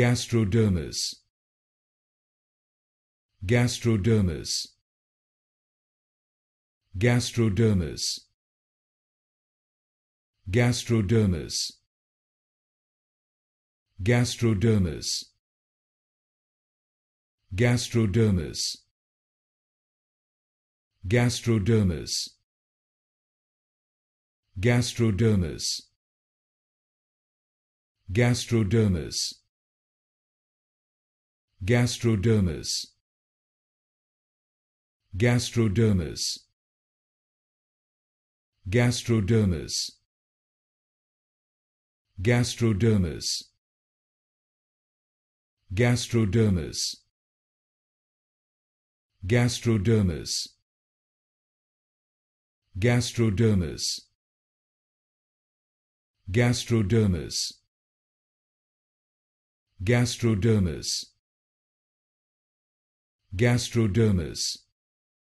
gastrodermis gastrodermis gastrodermis gastrodermis gastrodermis gastrodermis gastrodermis gastrodermis gastrodermis gastrodermis gastrodermis gastrodermis gastrodermis gastrodermis gastrodermis gastrodermis gastrodermis gastrodermis Gastrodermis